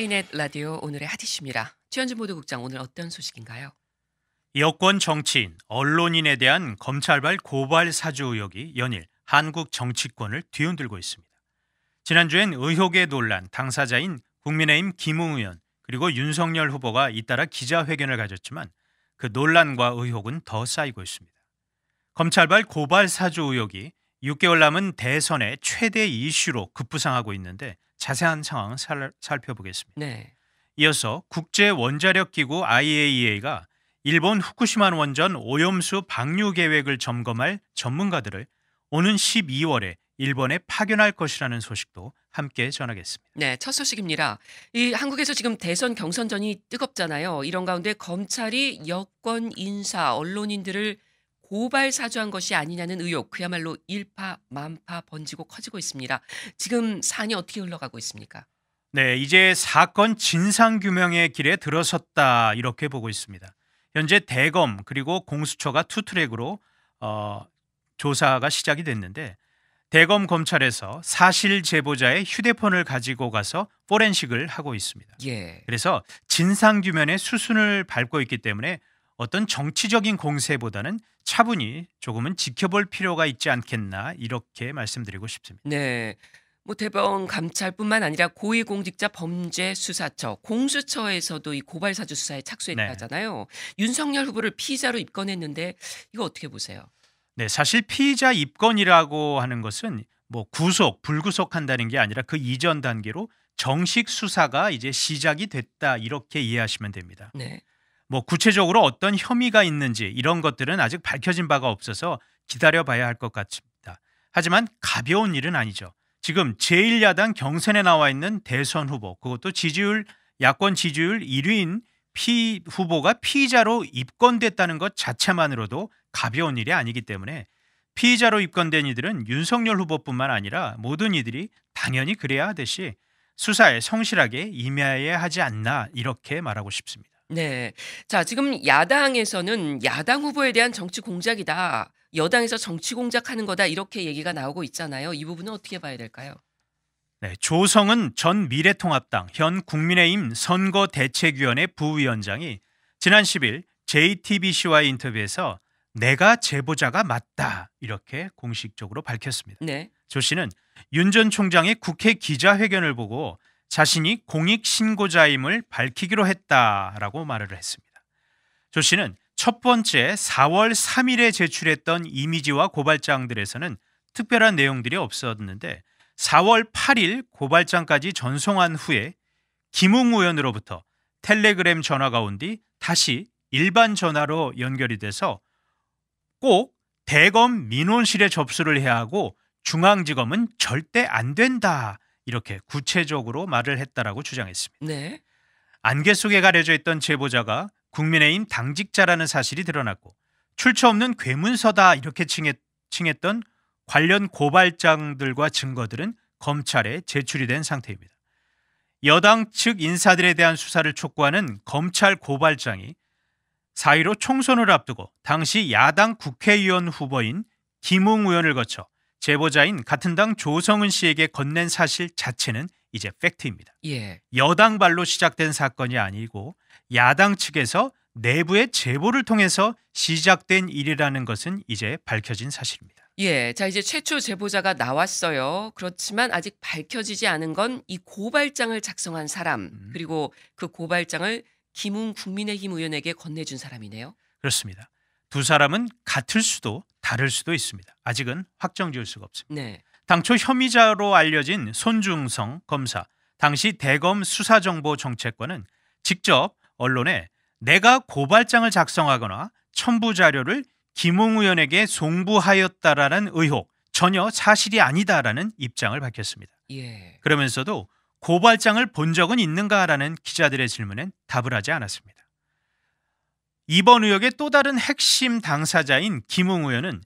KNET 라디오 오늘의 핫이슈입니다. 최현진 보도국장 오늘 어떤 소식인가요? 여권 정치인, 언론인에 대한 검찰발 고발 사주 의혹이 연일 한국 정치권을 뒤흔들고 있습니다. 지난주엔 의혹의 논란 당사자인 국민의힘 김웅 의원 그리고 윤석열 후보가 잇따라 기자회견을 가졌지만 그 논란과 의혹은 더 쌓이고 있습니다. 검찰발 고발 사주 의혹이 6개월 남은 대선의 최대 이슈로 급부상하고 있는데 자세한 상황 살, 살펴보겠습니다. 네. 이어서 국제 원자력 기구 IAEA가 일본 후쿠시마 원전 오염수 방류 계획을 점검할 전문가들을 오는 12월에 일본에 파견할 것이라는 소식도 함께 전하겠습니다. 네, 첫 소식입니다. 이 한국에서 지금 대선 경선전이 뜨겁잖아요. 이런 가운데 검찰이 여권 인사 언론인들을 고발사주한 것이 아니냐는 의혹 그야말로 일파만파 번지고 커지고 있습니다. 지금 사안이 어떻게 흘러가고 있습니까? 네, 이제 사건 진상 규명의 길에 들어섰다 이렇게 보고 있습니다. 현재 대검 그리고 공수처가 투 트랙으로 어, 조사가 시작이 됐는데 대검 검찰에서 사실 제보자의 휴대폰을 가지고 가서 포렌식을 하고 있습니다. 예. 그래서 진상 규명의 수순을 밟고 있기 때문에 어떤 정치적인 공세보다는 차분히 조금은 지켜볼 필요가 있지 않겠나 이렇게 말씀드리고 싶습니다. 네. 뭐 대법원 감찰뿐만 아니라 고위공직자 범죄수사처 공수처에서도 이 고발 사주 수사에 착수했다잖아요. 네. 윤석열 후보를 피의자로 입건했는데 이거 어떻게 보세요? 네, 사실 피의자 입건이라고 하는 것은 뭐 구속, 불구속한다는 게 아니라 그 이전 단계로 정식 수사가 이제 시작이 됐다 이렇게 이해하시면 됩니다. 네. 뭐 구체적으로 어떤 혐의가 있는지 이런 것들은 아직 밝혀진 바가 없어서 기다려 봐야 할 것 같습니다. 하지만 가벼운 일은 아니죠. 지금 제1야당 경선에 나와 있는 대선 후보 그것도 지지율 야권 지지율 1위인 피 후보가 피의자로 입건됐다는 것 자체만으로도 가벼운 일이 아니기 때문에 피의자로 입건된 이들은 윤석열 후보뿐만 아니라 모든 이들이 당연히 그래야 하듯이 수사에 성실하게 임해야 하지 않나 이렇게 말하고 싶습니다. 네. 자, 지금 야당에서는 야당 후보에 대한 정치 공작이다. 여당에서 정치 공작하는 거다. 이렇게 얘기가 나오고 있잖아요. 이 부분은 어떻게 봐야 될까요? 네, 조성은 전 미래통합당 현 국민의힘 선거대책위원회 부위원장이 지난 10일 JTBC와의 인터뷰에서 내가 제보자가 맞다 이렇게 공식적으로 밝혔습니다. 네. 조 씨는 윤 전 총장의 국회 기자회견을 보고 자신이 공익 신고자임을 밝히기로 했다라고 말을 했습니다. 조 씨는 첫 번째 4월 3일에 제출했던 이미지와 고발장들에서는 특별한 내용들이 없었는데 4월 8일 고발장까지 전송한 후에 김웅 의원으로부터 텔레그램 전화가 온 뒤 다시 일반 전화로 연결이 돼서 꼭 대검 민원실에 접수를 해야 하고 중앙지검은 절대 안 된다 이렇게 구체적으로 말을 했다라고 주장했습니다. 네. 안개 속에 가려져 있던 제보자가 국민의힘 당직자라는 사실이 드러났고 출처 없는 괴문서다 이렇게 칭했, 던 관련 고발장들과 증거들은 검찰에 제출이 된 상태입니다. 여당 측 인사들에 대한 수사를 촉구하는 검찰 고발장이 사의로 총선을 앞두고 당시 야당 국회의원 후보인 김웅 의원을 거쳐 제보자인 같은 당 조성은 씨에게 건넨 사실 자체는 이제 팩트입니다. 예. 여당발로 시작된 사건이 아니고 야당 측에서 내부의 제보를 통해서 시작된 일이라는 것은 이제 밝혀진 사실입니다. 예, 자 이제 최초 제보자가 나왔어요. 그렇지만 아직 밝혀지지 않은 건 이 고발장을 작성한 사람 음. 그리고 그 고발장을 김웅 국민의힘 의원에게 건네준 사람이네요. 그렇습니다. 두 사람은 같을 수도 다를 수도 있습니다. 아직은 확정 지을 수가 없습니다. 네. 당초 혐의자로 알려진 손중성 검사 당시 대검 수사정보정책관은 직접 언론에 내가 고발장을 작성하거나 첨부 자료를 김웅 의원에게 송부하였다라는 의혹 전혀 사실이 아니다라는 입장을 밝혔습니다. 예. 그러면서도 고발장을 본 적은 있는가라는 기자들의 질문엔 답을 하지 않았습니다. 이번 의혹의 또 다른 핵심 당사자인 김웅 의원은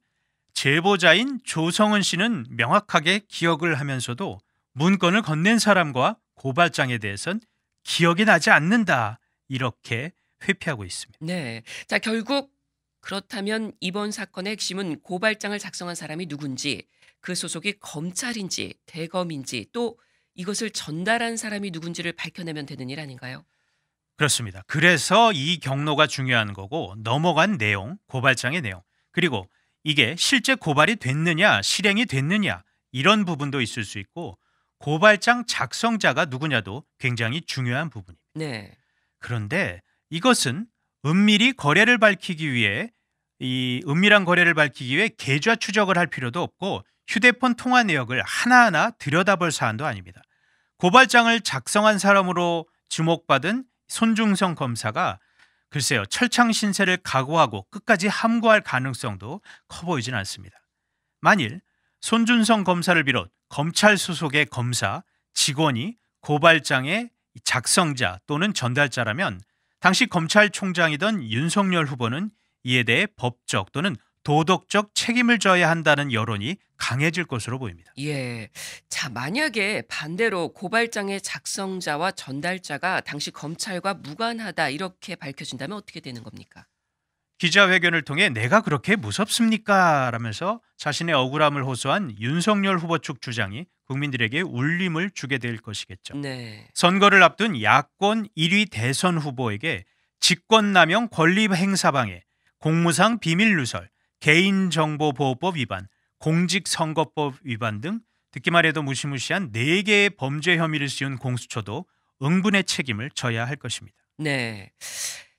제보자인 조성은 씨는 명확하게 기억을 하면서도 문건을 건넨 사람과 고발장에 대해선 기억이 나지 않는다 이렇게 회피하고 있습니다. 네. 자, 결국 그렇다면 이번 사건의 핵심은 고발장을 작성한 사람이 누군지, 그 소속이 검찰인지, 대검인지, 또 이것을 전달한 사람이 누군지를 밝혀내면 되는 일 아닌가요? 그렇습니다. 그래서 이 경로가 중요한 거고 넘어간 내용, 고발장의 내용, 그리고 이게 실제 고발이 됐느냐, 실행이 됐느냐 이런 부분도 있을 수 있고 고발장 작성자가 누구냐도 굉장히 중요한 부분입니다. 네. 그런데 이것은 은밀히 거래를 밝히기 위해 이 은밀한 거래를 밝히기 위해 계좌 추적을 할 필요도 없고 휴대폰 통화 내역을 하나하나 들여다볼 사안도 아닙니다. 고발장을 작성한 사람으로 주목받은 손중성 검사가 글쎄요 철창 신세를 각오하고 끝까지 함구할 가능성도 커 보이진 않습니다. 만일 손준성 검사를 비롯 검찰 소속의 검사 직원이 고발장의 작성자 또는 전달자라면 당시 검찰총장이던 윤석열 후보는 이에 대해 법적 또는 도덕적 책임을 져야 한다는 여론이 강해질 것으로 보입니다. 예. 자, 만약에 반대로 고발장의 작성자와 전달자가 당시 검찰과 무관하다 이렇게 밝혀진다면 어떻게 되는 겁니까? 기자회견을 통해 내가 그렇게 무섭습니까? 라면서 자신의 억울함을 호소한 윤석열 후보 측 주장이 국민들에게 울림을 주게 될 것이겠죠. 네. 선거를 앞둔 야권 1위 대선 후보에게 직권남용 권리행사방해, 공무상 비밀누설, 개인정보보호법 위반, 공직선거법 위반 등 듣기만 해도 무시무시한 4개의 범죄 혐의를 씌운 공수처도 응분의 책임을 져야 할 것입니다. 네.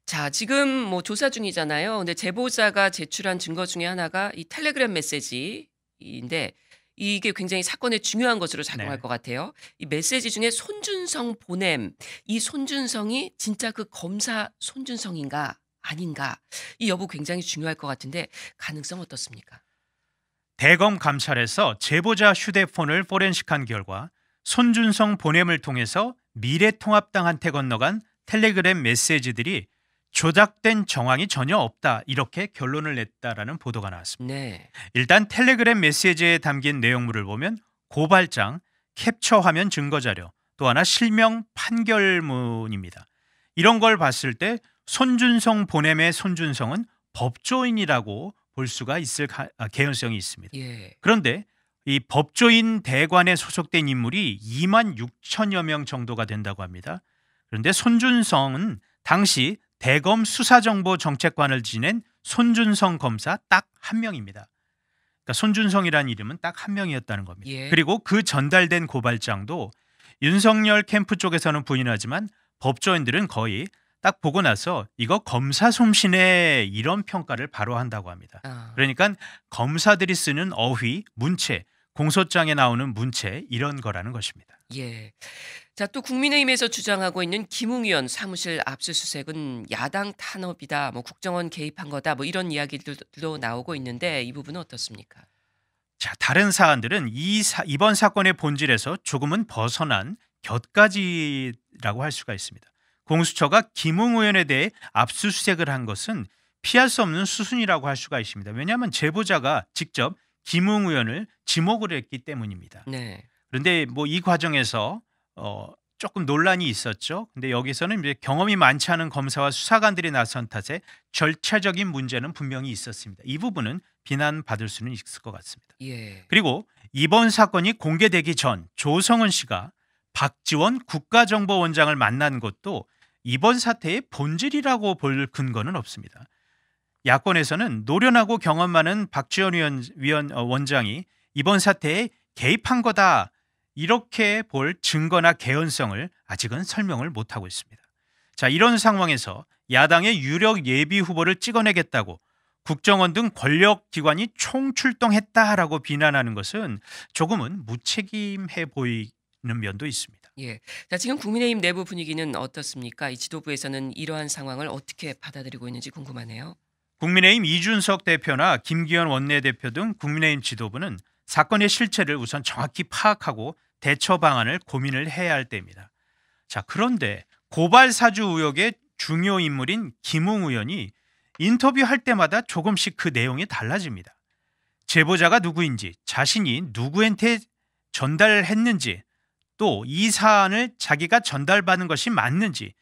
자, 지금 뭐 조사 중이잖아요. 근데 제보자가 제출한 증거 중에 하나가 이 텔레그램 메시지인데 이게 굉장히 사건의 중요한 것으로 작용할 네. 것 같아요. 이 메시지 중에 손준성 보냄 이 손준성이 진짜 그 검사 손준성인가? 아닌가 이 여부 굉장히 중요할 것 같은데 가능성 어떻습니까? 대검 감찰에서 제보자 휴대폰을 포렌식한 결과 손준성 보냄을 통해서 미래통합당한테 건너간 텔레그램 메시지들이 조작된 정황이 전혀 없다 이렇게 결론을 냈다라는 보도가 나왔습니다. 네. 일단 텔레그램 메시지에 담긴 내용물을 보면 고발장, 캡처 화면 증거 자료, 또 하나 실명 판결문입니다. 이런 걸 봤을 때 손준성 보냄의 손준성은 법조인이라고 볼 수가 있을 가, 아, 개연성이 있습니다. 예. 그런데 이 법조인 대관에 소속된 인물이 2만 6천여 명 정도가 된다고 합니다. 그런데 손준성은 당시 대검 수사정보정책관을 지낸 손준성 검사 딱 한 명입니다. 그러니까 손준성이라는 이름은 딱 한 명이었다는 겁니다. 예. 그리고 그 전달된 고발장도 윤석열 캠프 쪽에서는 부인하지만 법조인들은 거의 딱 보고 나서 이거 검사 솜씨네 이런 평가를 바로 한다고 합니다. 어. 그러니까 검사들이 쓰는 어휘, 문체, 공소장에 나오는 문체 이런 거라는 것입니다. 예. 자, 또 국민의힘에서 주장하고 있는 김웅 의원 사무실 압수수색은 야당 탄압이다. 뭐 국정원 개입한 거다. 뭐 이런 이야기들도 나오고 있는데 이 부분은 어떻습니까? 자, 다른 사안들은 이 사, 이번 사건의 본질에서 조금은 벗어난 곁가지라고 할 수가 있습니다. 공수처가 김웅 의원에 대해 압수수색을 한 것은 피할 수 없는 수순이라고 할 수가 있습니다. 왜냐하면 제보자가 직접 김웅 의원을 지목을 했기 때문입니다. 네. 그런데 뭐 이 과정에서 어 조금 논란이 있었죠. 근데 여기서는 이제 경험이 많지 않은 검사와 수사관들이 나선 탓에 절차적인 문제는 분명히 있었습니다. 이 부분은 비난받을 수는 있을 것 같습니다. 예. 그리고 이번 사건이 공개되기 전 조성은 씨가 박지원 국가정보원장을 만난 것도 이번 사태의 본질이라고 볼 근거는 없습니다. 야권에서는 노련하고 경험 많은 박지원 위원, 위원 어, 원장이 이번 사태에 개입한 거다 이렇게 볼 증거나 개연성을 아직은 설명을 못하고 있습니다. 자 이런 상황에서 야당의 유력 예비 후보를 찍어내겠다고 국정원 등 권력 기관이 총출동했다라고 비난하는 것은 조금은 무책임해 보이는 면도 있습니다. 예. 자, 지금 국민의힘 내부 분위기는 어떻습니까? 이 지도부에서는 이러한 상황을 어떻게 받아들이고 있는지 궁금하네요. 국민의힘 이준석 대표나 김기현 원내대표 등 국민의힘 지도부는 사건의 실체를 우선 정확히 파악하고 대처 방안을 고민을 해야 할 때입니다. 자, 그런데 고발 사주 의혹의 중요 인물인 김웅 의원이 인터뷰할 때마다 조금씩 그 내용이 달라집니다. 제보자가 누구인지, 자신이 누구한테 전달했는지 또이 사안을 자기가 전달받은 것이 맞는지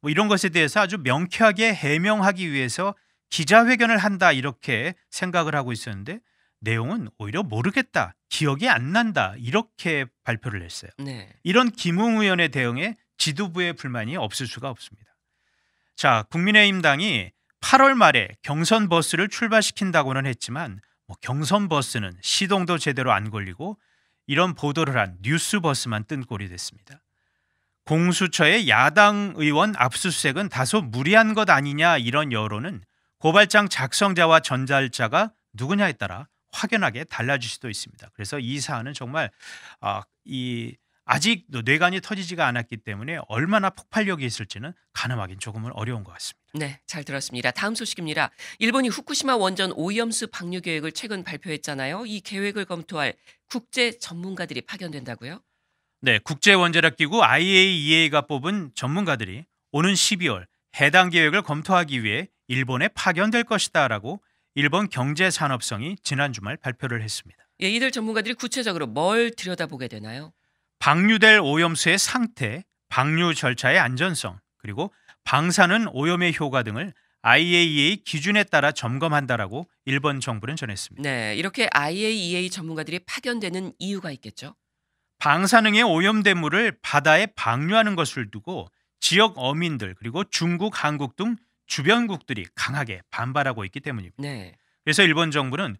뭐 이런 것에 대해서 아주 명쾌하게 해명하기 위해서 기자회견을 한다 이렇게 생각을 하고 있었는데 내용은 오히려 모르겠다 기억이 안 난다 이렇게 발표를 했어요. 네. 이런 김웅 의원의 대응에 지도부의 불만이 없을 수가 없습니다. 자 국민의힘당이 8월 말에 경선 버스를 출발시킨다고는 했지만 뭐 경선 버스는 시동도 제대로 안 걸리고 이런 보도를 한 뉴스버스만 뜬 꼴이 됐습니다. 공수처의 야당 의원 압수수색은 다소 무리한 것 아니냐 이런 여론은 고발장 작성자와 전달자가 누구냐에 따라 확연하게 달라질 수도 있습니다. 그래서 이 사안은 정말 아, 이 아직 뇌관이 터지지가 않았기 때문에 얼마나 폭발력이 있을지는 가늠하기는 조금은 어려운 것 같습니다. 네, 잘 들었습니다. 다음 소식입니다. 일본이 후쿠시마 원전 오염수 방류 계획을 최근 발표했잖아요. 이 계획을 검토할 국제 전문가들이 파견된다고요? 네, 국제 원자력 기구 IAEA가 뽑은 전문가들이 오는 12월 해당 계획을 검토하기 위해 일본에 파견될 것이다라고 일본 경제산업성이 지난 주말 발표를 했습니다. 예, 이들 전문가들이 구체적으로 뭘 들여다보게 되나요? 방류될 오염수의 상태, 방류 절차의 안전성, 그리고 방사능 오염의 효과 등을 IAEA e 기준에 따라 점검한다라고 일본 정부는 전했습니다. 네, 이렇게 IAEA e 전문가들이 파견되는 이유가 있겠죠. 방사능의 오염된 물을 바다에 방류하는 것을 두고 지역 어민들 그리고 중국, 한국 등 주변국들이 강하게 반발하고 있기 때문입니다. 네. 그래서 일본 정부는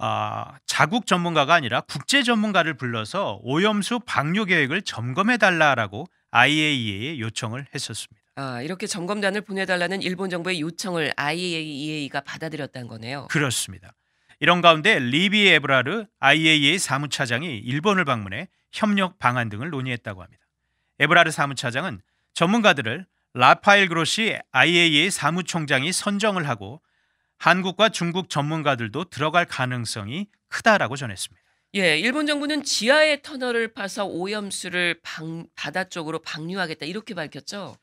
아, 자국 전문가가 아니라 국제 전문가를 불러서 오염수 방류 계획을 점검해 달라라고 IAEA에 요청을 했었습니다. 아, 이렇게 점검단을 보내달라는 일본 정부의 요청을 IAEA가 받아들였다는 거네요. 그렇습니다. 이런 가운데 리비 에브라르 IAEA 사무차장이 일본을 방문해 협력 방안 등을 논의했다고 합니다. 에브라르 사무차장은 전문가들을 라파엘 그로시 IAEA 사무총장이 선정을 하고 한국과 중국 전문가들도 들어갈 가능성이 크다라고 전했습니다. 예, 일본 정부는 지하의 터널을 파서 오염수를 방, 바다 쪽으로 방류하겠다 이렇게 밝혔죠.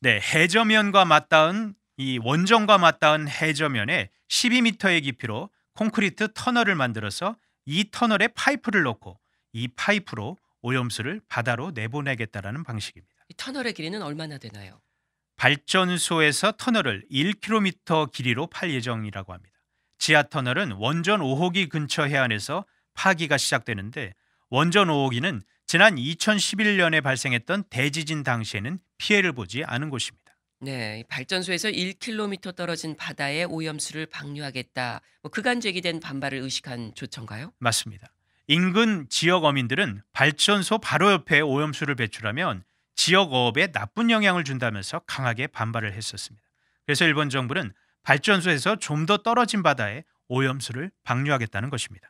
네, 해저면과 맞닿은 이 원전과 맞닿은 해저면에 12m의 깊이로 콘크리트 터널을 만들어서 이 터널에 파이프를 넣고 이 파이프로 오염수를 바다로 내보내겠다라는 방식입니다. 이 터널의 길이는 얼마나 되나요? 발전소에서 터널을 1km 길이로 팔 예정이라고 합니다. 지하 터널은 원전 5호기 근처 해안에서 파기가 시작되는데 원전 5호기는 지난 2011년에 발생했던 대지진 당시에는 피해를 보지 않은 곳입니다. 네, 발전소에서 1km 떨어진 바다에 오염수를 방류하겠다. 뭐 그간 제기된 반발을 의식한 조처인가요? 맞습니다. 인근 지역 어민들은 발전소 바로 옆에 오염수를 배출하면 지역 어업에 나쁜 영향을 준다면서 강하게 반발을 했었습니다. 그래서 일본 정부는 발전소에서 좀 더 떨어진 바다에 오염수를 방류하겠다는 것입니다.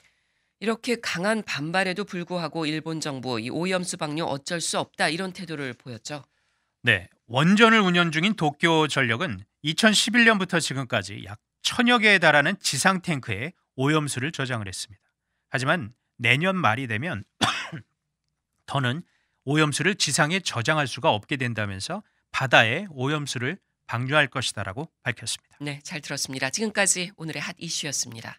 이렇게 강한 반발에도 불구하고 일본 정부 이 오염수 방류 어쩔 수 없다 이런 태도를 보였죠. 네, 원전을 운영 중인 도쿄 전력은 2011년부터 지금까지 약 천여 개에 달하는 지상 탱크에 오염수를 저장을 했습니다. 하지만 내년 말이 되면 더는 오염수를 지상에 저장할 수가 없게 된다면서 바다에 오염수를 방류할 것이다라고 밝혔습니다. 네, 잘 들었습니다. 지금까지 오늘의 핫 이슈였습니다.